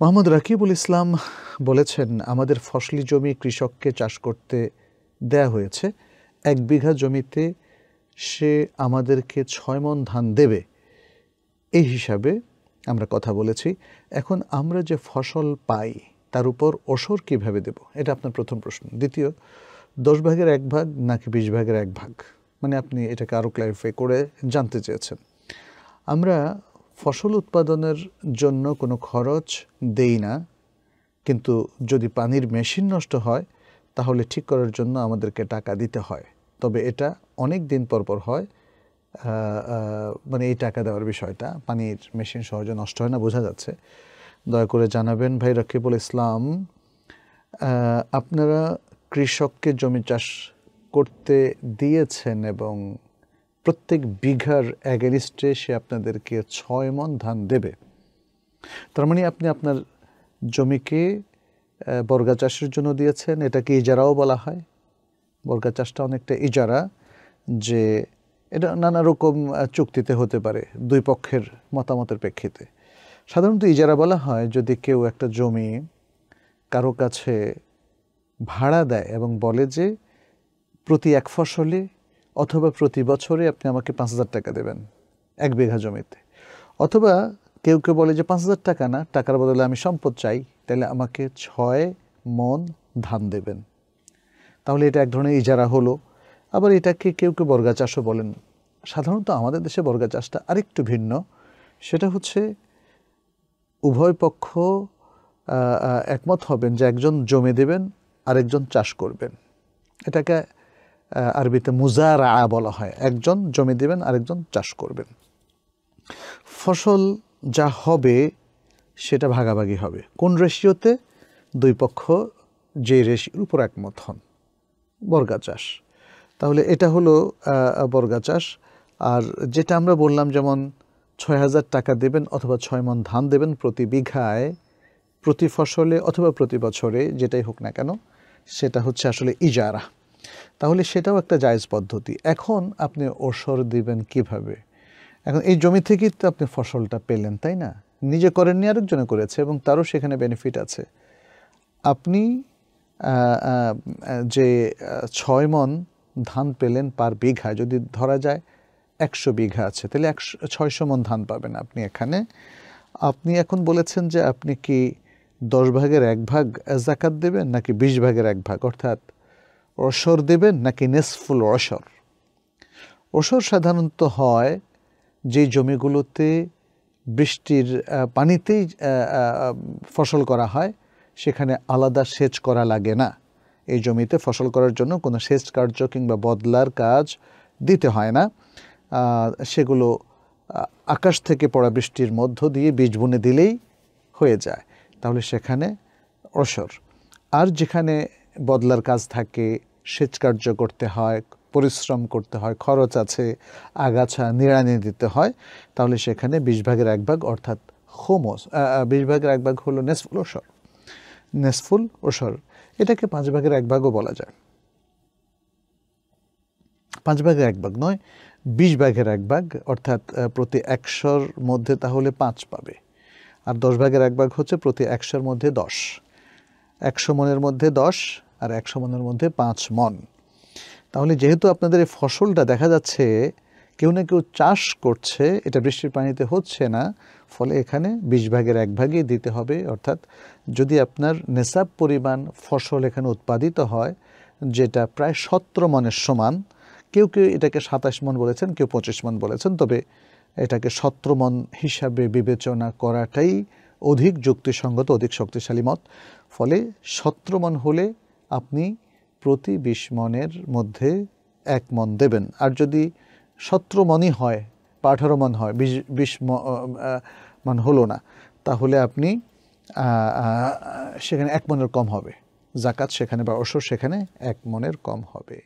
মোহাম্মদ রাকিবুল ইসলাম বলেছেন আমাদের ফসলি জমি কৃষককে চাষ করতে দেয়া হয়েছে এক বিঘা জমিতে সে আমাদেরকে ছয় মন ধান দেবে এই হিসাবে আমরা কথা বলেছি এখন আমরা যে ফসল পাই তার উপর ওসর কীভাবে দেব এটা আপনার প্রথম প্রশ্ন দ্বিতীয় দশ ভাগের এক ভাগ নাকি বিশ ভাগের এক ভাগ মানে আপনি এটাকে আরও ক্লারিফাই করে জানতে চেয়েছেন আমরা ফসল উৎপাদনের জন্য কোনো খরচ দেই না কিন্তু যদি পানির মেশিন নষ্ট হয় তাহলে ঠিক করার জন্য আমাদেরকে টাকা দিতে হয় তবে এটা অনেক দিন পরপর হয় মানে এই টাকা দেওয়ার বিষয়টা পানির মেশিন সহজে নষ্ট হয় না বোঝা যাচ্ছে দয়া করে জানাবেন ভাই রকিবুল ইসলাম আপনারা কৃষককে জমি চাষ করতে দিয়েছেন এবং প্রত্যেক বিঘার অ্যাগেনিস্টে সে আপনাদেরকে ছয় মন ধান দেবে তার মানে আপনি আপনার জমিকে বর্গা চাষের জন্য দিয়েছেন এটাকে ইজারাও বলা হয় বর্গা চাষটা অনেকটা ইজারা যে এটা নানা রকম চুক্তিতে হতে পারে দুই পক্ষের মতামতের প্রেক্ষিতে সাধারণত ইজারা বলা হয় যদি কেউ একটা জমি কারো কাছে ভাড়া দেয় এবং বলে যে প্রতি এক ফসলে অথবা প্রতি বছরে আপনি আমাকে পাঁচ হাজার টাকা দেবেন এক বিঘা জমিতে অথবা কেউ কেউ বলে যে পাঁচ হাজার টাকা না টাকার বদলে আমি সম্পদ চাই তাহলে আমাকে ছয় মন ধান দেবেন তাহলে এটা এক ধরনের ইজারা হলো আবার এটাকে কেউ কেউ বর্গা চাষও বলেন সাধারণত আমাদের দেশে বর্গা চাষটা আরেকটু ভিন্ন সেটা হচ্ছে উভয় পক্ষ একমত হবেন যে একজন জমে দেবেন আরেকজন চাষ করবেন এটাকে আরবিতে মুজারা বলা হয় একজন জমি দেবেন আরেকজন চাষ করবেন ফসল যা হবে সেটা ভাগাভাগি হবে কোন রেশিওতে দুই পক্ষ যে রেশিওর উপর একমত হন বর্গা চাষ তাহলে এটা হলো বর্গা চাষ আর যেটা আমরা বললাম যেমন ছয় হাজার টাকা দেবেন অথবা ছয় মন ধান দেবেন প্রতি বিঘায় প্রতি ফসলে অথবা প্রতি বছরে যেটাই হোক না কেন সেটা হচ্ছে আসলে ইজারা তাহলে সেটাও একটা জায়জ পদ্ধতি এখন আপনি ওসর দিবেন কিভাবে এখন এই জমি থেকেই তো আপনি ফসলটা পেলেন তাই না নিজে করেননি আরেকজনে করেছে এবং তারও সেখানে বেনিফিট আছে আপনি যে ছয় মন ধান পেলেন পার বিঘা যদি ধরা যায় একশো বিঘা আছে তাহলে একশো ছয়শো মন ধান পাবেন আপনি এখানে আপনি এখন বলেছেন যে আপনি কি দশ ভাগের এক ভাগ জাকাত দেবেন নাকি বিশ ভাগের এক ভাগ অর্থাৎ ওসর দেবেন নাকি নেসফুল ওসর ওসর সাধারণত হয় যে জমিগুলোতে বৃষ্টির পানিতেই ফসল করা হয় সেখানে আলাদা সেচ করা লাগে না এই জমিতে ফসল করার জন্য কোনো সেচ কার্য কিংবা বদলার কাজ দিতে হয় না সেগুলো আকাশ থেকে পড়া বৃষ্টির মধ্য দিয়ে বীজ বুনে দিলেই হয়ে যায় তাহলে সেখানে অসর আর যেখানে বদলার কাজ থাকে সেচ কার্য করতে হয় পরিশ্রম করতে হয় খরচ আছে আগাছা নিড়ানি দিতে হয় তাহলে সেখানে বিশ ভাগের এক ভাগ অর্থাৎ হোমস বিশ ভাগের এক ভাগ হলো নেসফুল ওসর নেসফুল ওসর এটাকে পাঁচ ভাগের এক ভাগও বলা যায় পাঁচ ভাগের এক ভাগ নয় বিশ ভাগের এক ভাগ অর্থাৎ প্রতি একশোর মধ্যে তাহলে পাঁচ পাবে আর দশ ভাগের এক ভাগ হচ্ছে প্রতি একশোর মধ্যে দশ একশো মনের মধ্যে দশ আর একশো মনের মধ্যে পাঁচ মন তাহলে যেহেতু আপনাদের এই ফসলটা দেখা যাচ্ছে কেউ না কেউ চাষ করছে এটা বৃষ্টির পানিতে হচ্ছে না ফলে এখানে বিশ ভাগের এক ভাগে দিতে হবে অর্থাৎ যদি আপনার নেশাব পরিমাণ ফসল এখানে উৎপাদিত হয় যেটা প্রায় সতেরো মনের সমান কেউ কেউ এটাকে সাতাশ মন বলেছেন কেউ পঁচিশ মন বলেছেন তবে এটাকে সতেরো মন হিসাবে বিবেচনা করাটাই অধিক যুক্তিসঙ্গত অধিক শক্তিশালী মত ফলে সতেরো মন হলে আপনি প্রতি বিশ মনের মধ্যে এক মন দেবেন আর যদি সতেরো মনই হয় বা আঠারো মন হয় বিশ বিশ মন হলো না তাহলে আপনি সেখানে এক মনের কম হবে জাকাত সেখানে বা ওষুধ সেখানে এক মনের কম হবে